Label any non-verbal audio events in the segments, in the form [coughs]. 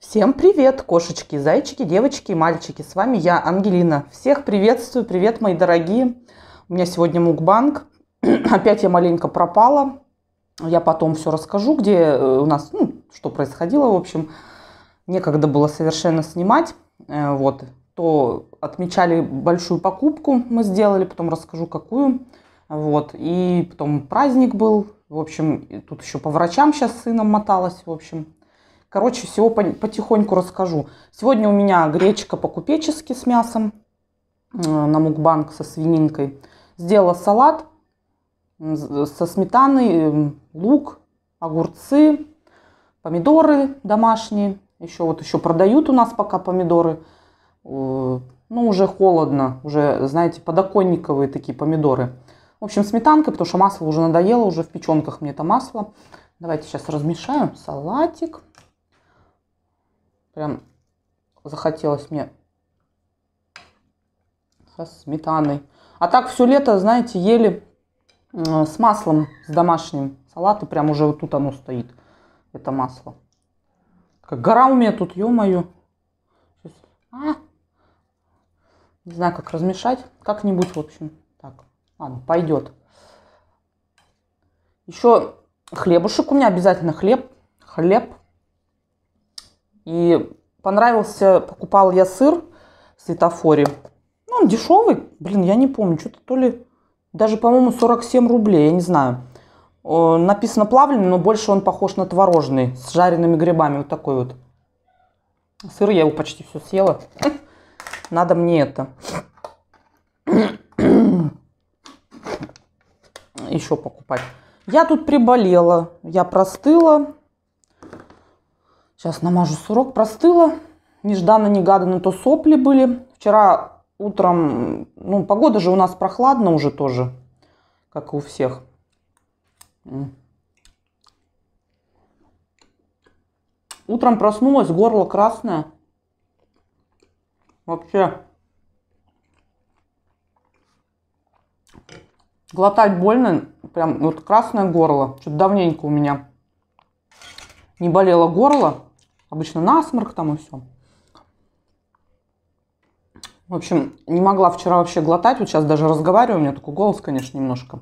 Всем привет, кошечки, зайчики, девочки и мальчики. С вами я, Ангелина. Всех приветствую, привет, мои дорогие. У меня сегодня мукбанг. [clears throat] Опять я маленько пропала. Я потом все расскажу, где э, у нас, ну, что происходило, в общем. Некогда было совершенно снимать. Э, вот, то отмечали большую покупку мы сделали, потом расскажу, какую. Вот, и потом праздник был. В общем, тут еще по врачам сейчас с сыном моталась, в общем, Короче, всего потихоньку расскажу. Сегодня у меня гречка по-купечески с мясом э, на мукбанг со свининкой. Сделала салат со сметаной, эм, лук, огурцы, помидоры домашние. Еще вот еще продают у нас пока помидоры. Ну, уже холодно, уже, знаете, подоконниковые такие помидоры. В общем, сметанкой, потому что масло уже надоело, уже в печенках мне это масло. Давайте сейчас размешаю салатик. Прям захотелось мне со сметаной. А так все лето, знаете, ели с маслом, с домашним. Салаты прям уже вот тут оно стоит, это масло. Как гора у меня тут, ё-моё. А! Не знаю, как размешать. Как-нибудь, в общем. Так, ладно, пойдет. Еще хлебушек у меня обязательно хлеб. Хлеб. И понравился, покупал я сыр в светофоре. Ну, он дешевый, блин, я не помню, что-то то ли даже, по-моему, 47 рублей, я не знаю. Написано плавленый, но больше он похож на творожный, с жареными грибами, вот такой вот. Сыр я его почти все съела. [laughs] Надо мне это. [clears throat] Еще покупать. Я тут приболела, я простыла, Сейчас намажу сурок. Простыла. Нежданно-негаданно то сопли были. Вчера утром, ну, погода же у нас прохладна уже тоже, как и у всех. Утром проснулась, горло красное. Вообще. Глотать больно, прям вот красное горло. Что-то давненько у меня не болело горло. Обычно насморк там и все. В общем, не могла вчера вообще глотать. Вот сейчас даже разговариваю, у меня такой голос, конечно, немножко.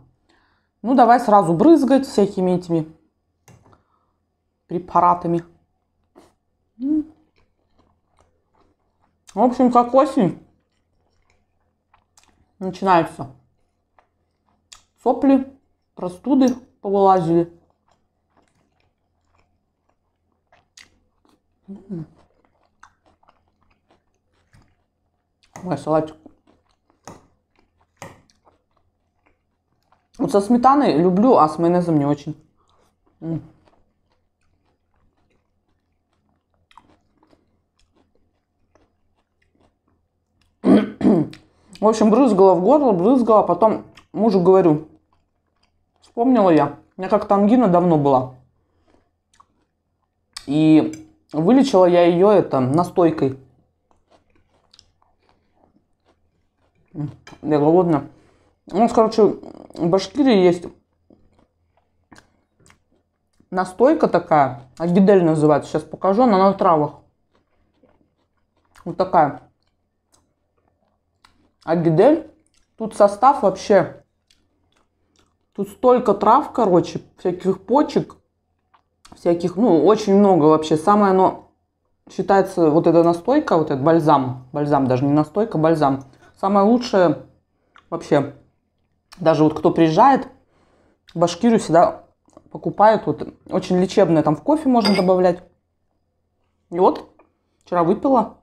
Ну, давай сразу брызгать всякими этими препаратами. В общем, как осень начинаются сопли, простуды повылазили. Ой, салатик. Вот со сметаной люблю, а с майонезом не очень. В общем, брызгала в горло, брызгала, а потом мужу говорю, вспомнила я, у меня как-то ангина давно была. И Вылечила я ее это настойкой. Я голодна. У нас, короче, в Башкирии есть настойка такая. Агидель называется. Сейчас покажу. Она на травах. Вот такая. Агидель. Тут состав вообще. Тут столько трав, короче, всяких почек всяких, ну, очень много вообще. Самое оно считается, вот эта настойка, вот этот бальзам, бальзам даже не настойка, бальзам. Самое лучшее вообще, даже вот кто приезжает, в Башкирию всегда покупают, вот очень лечебное, там в кофе можно добавлять. И вот, вчера выпила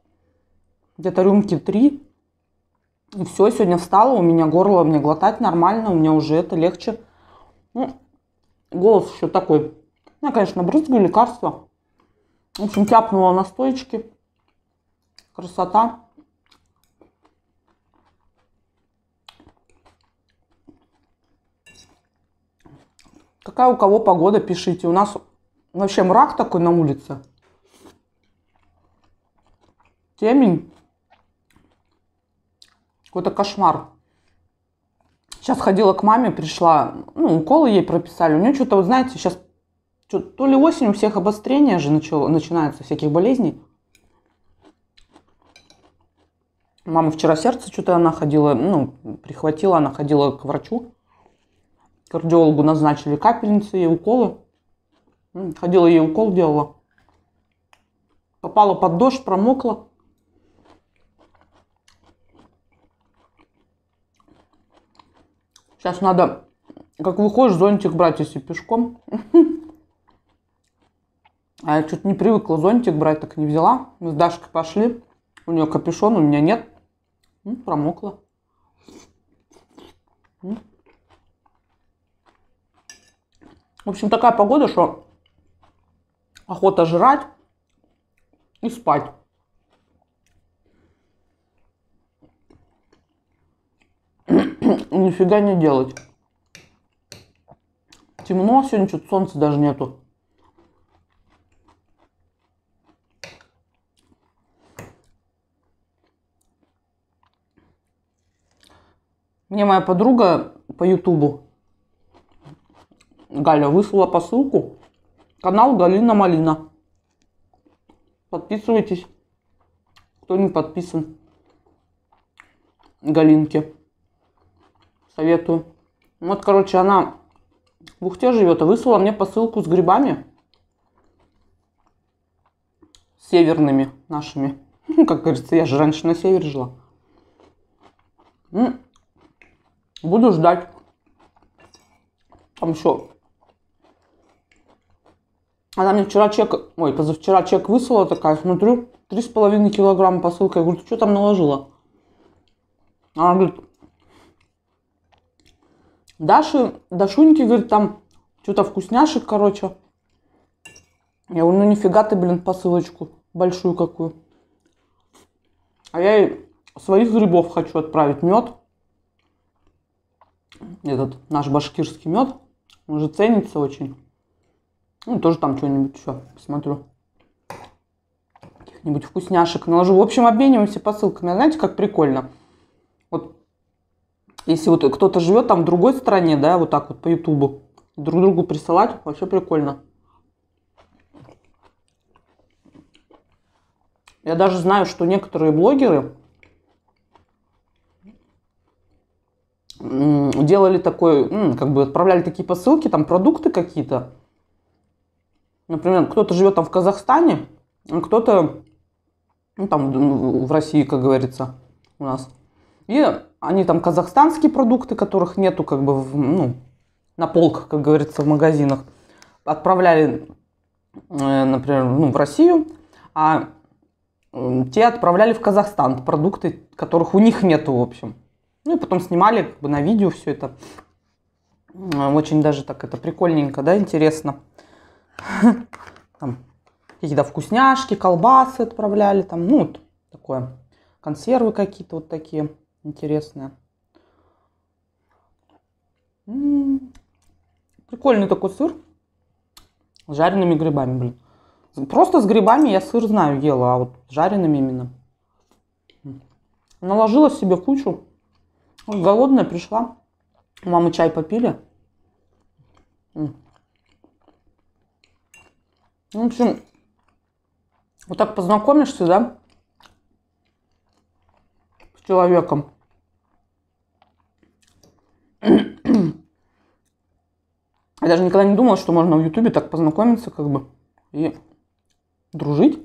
где-то рюмки три, и все, сегодня встала, у меня горло, мне глотать нормально, у меня уже это легче. Ну, голос еще такой я, конечно, брызги лекарства. В общем, тяпнула на стоечке. Красота. Какая у кого погода, пишите. У нас вообще мрак такой на улице. Темень. Какой-то кошмар. Сейчас ходила к маме, пришла, ну, уколы ей прописали. У нее что-то, вот знаете, сейчас что, то ли осенью у всех обострения же начало, начинаются, всяких болезней. Мама вчера сердце что-то она ходила, ну, прихватила, она ходила к врачу. Кардиологу назначили капельницы и уколы. Ходила ей укол делала. Попала под дождь, промокла. Сейчас надо, как выходишь, зонтик брать, если пешком. [laughs] А я что-то не привыкла зонтик брать, так не взяла. Мы с Дашкой пошли. У нее капюшон, у меня нет. Ну, промокла. Ну. В общем, такая погода, что охота жрать и спать. [coughs] Нифига не делать. Темно, сегодня что-то солнца даже нету. Мне моя подруга по Ютубу, Галя, выслала посылку. Канал Галина Малина. Подписывайтесь, кто не подписан. Галинке. Советую. Ну вот, короче, она в Ухте живет, а выслала мне посылку с грибами. Северными нашими. [laughs] Ну, как говорится, я же раньше на север жила. Буду ждать. Там еще. Она мне вчера чек, ой, позавчера чек выслала такая, смотрю, 3,5 килограмма посылка. Я говорю, ты что там наложила? Она говорит, Даши, Дашуньки, говорит, там что-то вкусняшек, короче. Я говорю, ну нифига ты, блин, посылочку большую какую. А я ей своих грибов хочу отправить, мед этот наш башкирский мед. Он же ценится очень. Ну, тоже там что-нибудь еще посмотрю. Каких-нибудь вкусняшек наложу. В общем, обмениваемся посылками. А знаете, как прикольно? Вот если вот кто-то живет там в другой стране, да, вот так вот по Ютубу, друг другу присылать, вообще прикольно. Я даже знаю, что некоторые блогеры делали такой, как бы отправляли такие посылки, там продукты какие-то. Например, кто-то живет там в Казахстане, а кто-то ну, там ну, в России, как говорится, у нас. И они там казахстанские продукты, которых нету как бы в, ну, на полках, как говорится, в магазинах, отправляли, э, например, ну, в Россию, а те отправляли в Казахстан продукты, которых у них нету, в общем. Ну и потом снимали как бы на видео все это. Очень даже так это прикольненько, да, интересно. [laughs] Там какие-то вкусняшки, колбасы отправляли, там, ну, такое. Консервы какие-то вот такие интересные. Прикольный такой сыр с жареными грибами, блин. Просто с грибами я сыр знаю ела, а вот с жареными именно. Наложила себе кучу Голодная пришла. Мамы чай попили. Ну, в общем, вот так познакомишься, да, с человеком. Я даже никогда не думала, что можно в Ютубе так познакомиться, как бы, и дружить.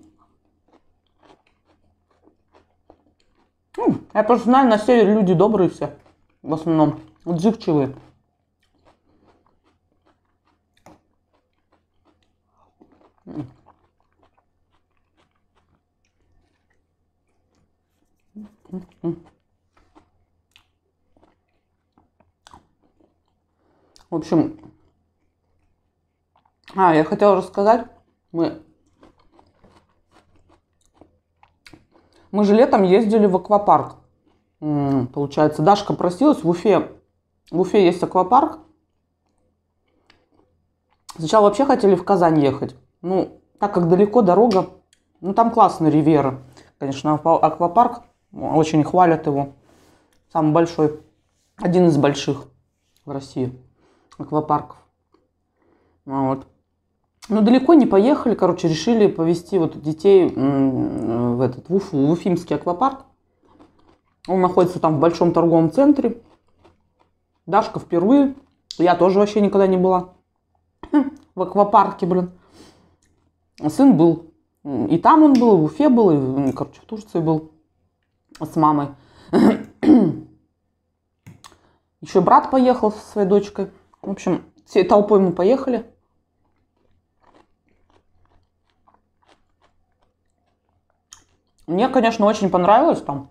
Я просто знаю, на севере люди добрые все. В основном. Отзывчивые. В общем, а, я хотела рассказать, мы Мы же летом ездили в аквапарк. Получается, Дашка просилась в Уфе. В Уфе есть аквапарк. Сначала вообще хотели в Казань ехать. Ну, так как далеко дорога, ну там классный Ривьера. Конечно, а аквапарк, ну, очень хвалят его. Самый большой, один из больших в России аквапарков. Вот. Ну, далеко не поехали, короче, решили повезти вот детей э, в этот, в Уфу, в Уфимский аквапарк. Он находится там в большом торговом центре. Дашка впервые, я тоже вообще никогда не была [clears throat] в аквапарке, блин. Сын был, и там он был, и в Уфе был, и, короче, в Турции был с мамой. [clears throat] Еще брат поехал со своей дочкой. В общем, всей толпой мы поехали. Мне, конечно, очень понравилось там.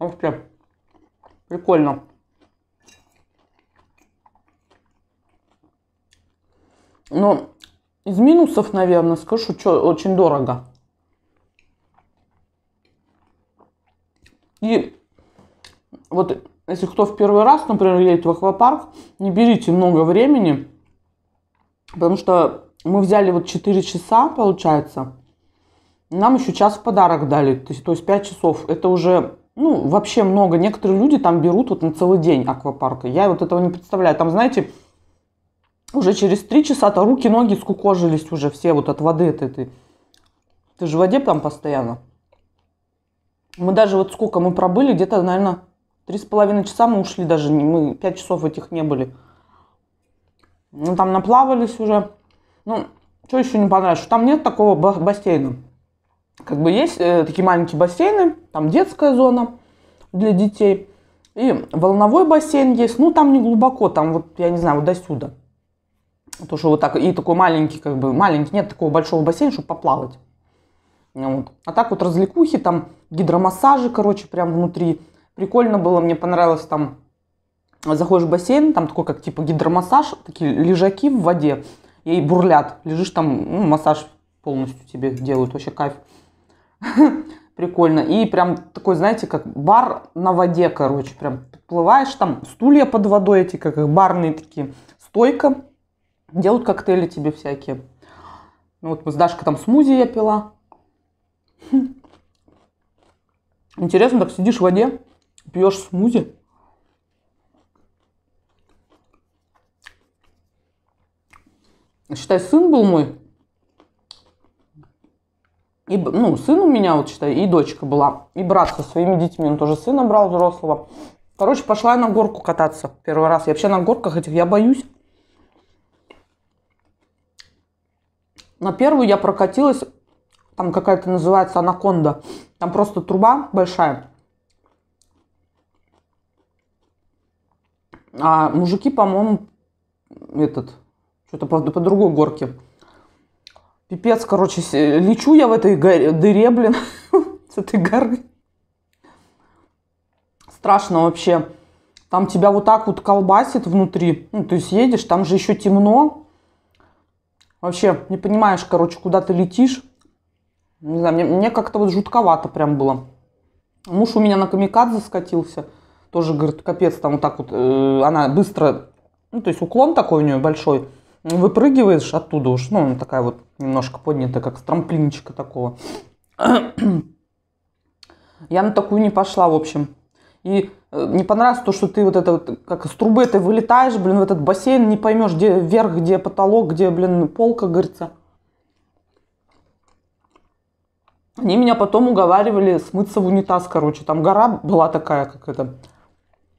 Вообще, прикольно. Но из минусов, наверное, скажу, что очень дорого. И вот если кто в первый раз, например, едет в аквапарк, не берите много времени, потому что мы взяли вот 4 часа, получается, нам еще час в подарок дали, то есть, то есть 5 часов. Это уже ну, вообще много. Некоторые люди там берут вот на целый день аквапарка. Я вот этого не представляю. Там, знаете, уже через три часа-то руки, ноги скукожились уже все вот от воды от этой. Ты же в воде там постоянно. Мы даже вот сколько мы пробыли, где-то, наверное, три с половиной часа мы ушли даже. Мы пять часов этих не были. Ну, там наплавались уже. Ну, что еще не понравилось? Что Там нет такого бассейна как бы есть э, такие маленькие бассейны, там детская зона для детей, и волновой бассейн есть, ну там не глубоко, там вот, я не знаю, вот до сюда. То, что вот так, и такой маленький, как бы, маленький, нет такого большого бассейна, чтобы поплавать. Вот. А так вот развлекухи, там гидромассажи, короче, прям внутри. Прикольно было, мне понравилось там, заходишь в бассейн, там такой как типа гидромассаж, такие лежаки в воде, и бурлят. Лежишь там, ну, массаж полностью тебе делают, вообще кайф. [laughs] прикольно. И прям такой, знаете, как бар на воде, короче, прям подплываешь, там стулья под водой эти, как барные такие, стойка, делают коктейли тебе всякие. Ну вот мы с Дашкой там смузи я пила. [laughs] Интересно, так сидишь в воде, пьешь смузи. Считай, сын был мой, и, ну, сын у меня, вот считай, и дочка была, и брат со своими детьми, он тоже сына брал взрослого. Короче, пошла я на горку кататься первый раз. Я вообще на горках этих, я боюсь. На первую я прокатилась, там какая-то называется анаконда. Там просто труба большая. А мужики, по-моему, этот, что-то по, по другой горке Пипец, короче, э, лечу я в этой горе, дыре, блин, [laughs] с этой горы. Страшно вообще. Там тебя вот так вот колбасит внутри. Ну, то есть едешь, там же еще темно. Вообще не понимаешь, короче, куда ты летишь. Не знаю, мне, мне как-то вот жутковато прям было. Муж у меня на камикадзе скатился. Тоже, говорит, капец, там вот так вот. Э, она быстро... Ну, то есть уклон такой у нее большой выпрыгиваешь оттуда уж, ну, такая вот немножко поднятая, как с трамплинчика такого. Я на такую не пошла, в общем. И э, не понравилось то, что ты вот это вот, как из трубы ты вылетаешь, блин, в этот бассейн, не поймешь, где вверх, где потолок, где, блин, пол, как говорится. Они меня потом уговаривали смыться в унитаз, короче. Там гора была такая, как это,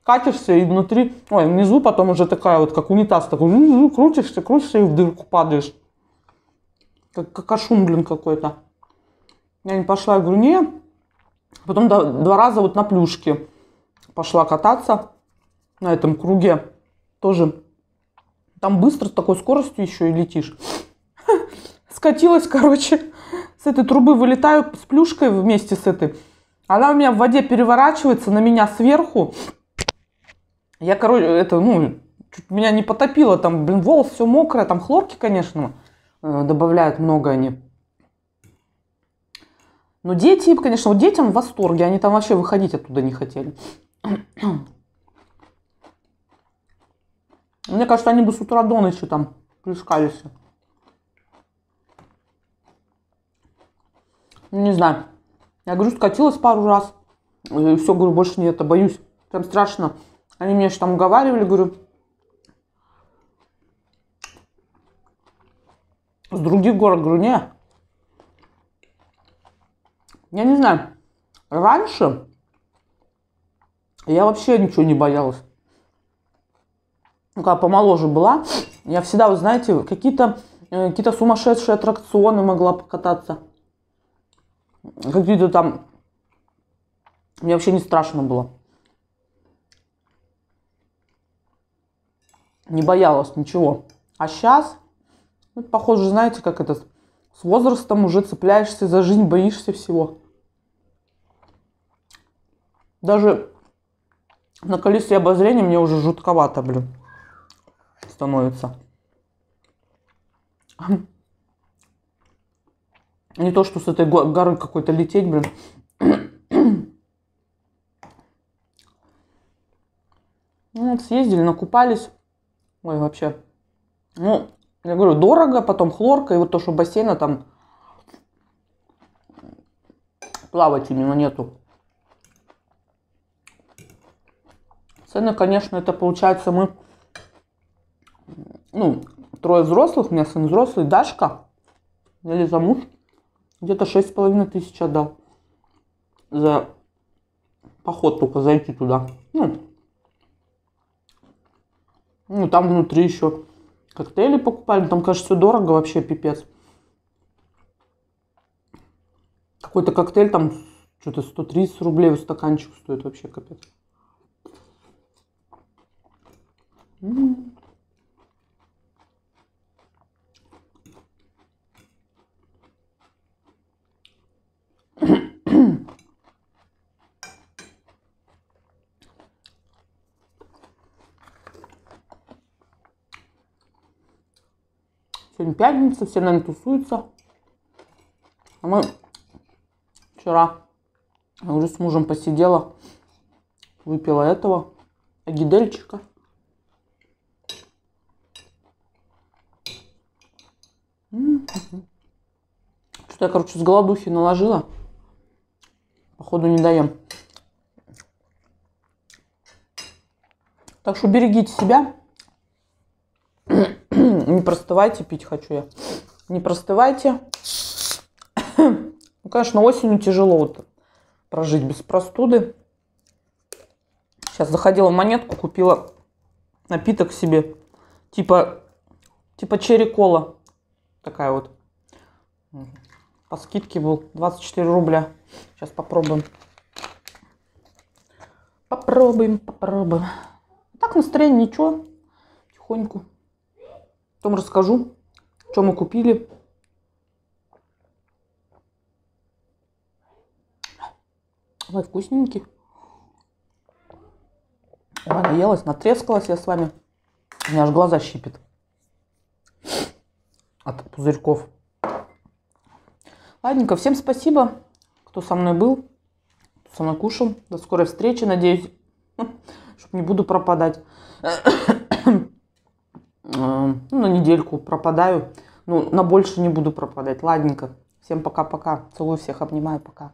катишься и внутри, ой, внизу потом уже такая вот, как унитаз, такой, крутишься, крутишься и в дырку падаешь. Как, как кашум, блин, какой-то. Я не пошла, я говорю, не. Потом до, два раза вот на плюшке пошла кататься на этом круге. Тоже там быстро с такой скоростью еще и летишь. [laughs] Скатилась, короче, с этой трубы вылетаю с плюшкой вместе с этой. Она у меня в воде переворачивается на меня сверху. Я, короче, это, ну, чуть меня не потопило, там, блин, волос все мокрое, там хлорки, конечно, э, добавляют много они. Но дети, конечно, вот детям в восторге, они там вообще выходить оттуда не хотели. [clears throat] Мне кажется, они бы с утра до ночи там плескались. Ну, не знаю. Я, говорю, скатилась пару раз. И все, говорю, больше не это, а боюсь. Прям страшно. Они меня что там уговаривали, говорю, с других город, говорю, не. Я не знаю, раньше я вообще ничего не боялась. Ну, когда помоложе была, я всегда, вы знаете, какие-то э, какие сумасшедшие аттракционы могла покататься. Какие-то там... Мне вообще не страшно было. не боялась ничего. А сейчас, ну, похоже, знаете, как это, с возрастом уже цепляешься за жизнь, боишься всего. Даже на колесе обозрения мне уже жутковато, блин, становится. Не то, что с этой горы какой-то лететь, блин. Ну, вот съездили, накупались. Ой, вообще. Ну, я говорю, дорого, потом хлорка, и вот то, что бассейна там плавать именно нету. Цены, конечно, это получается мы, ну, трое взрослых, у меня сын взрослый, Дашка, или за муж, где-то шесть с половиной тысяч отдал за поход только зайти туда. Ну, ну, там внутри еще коктейли покупали. Там, кажется все дорого вообще, пипец. Какой-то коктейль там что-то 130 рублей в стаканчик стоит вообще, капец. Сегодня пятница, все, наверное, тусуются. А мы вчера я уже с мужем посидела, выпила этого агидельчика. М-м-м. Что-то я, короче, с голодухи наложила. Походу не даем. Так что берегите себя. Не простывайте, пить хочу я. Не простывайте. Ну, конечно, осенью тяжело вот прожить без простуды. Сейчас заходила в монетку, купила напиток себе. Типа, типа черри-кола. Такая вот. По скидке был 24 рубля. Сейчас попробуем. Попробуем, попробуем. Так настроение ничего. Тихоньку. Потом расскажу, что мы купили. Ой, вкусненький. Ой, наелась, натрескалась я с вами. У меня аж глаза щипит от пузырьков. Ладненько, всем спасибо, кто со мной был, кто со мной кушал. До скорой встречи, надеюсь, [laughs] что не буду пропадать. [clears throat] Эм, ну, на недельку пропадаю. Ну, на больше не буду пропадать. Ладненько. Всем пока-пока. Целую всех, обнимаю, пока.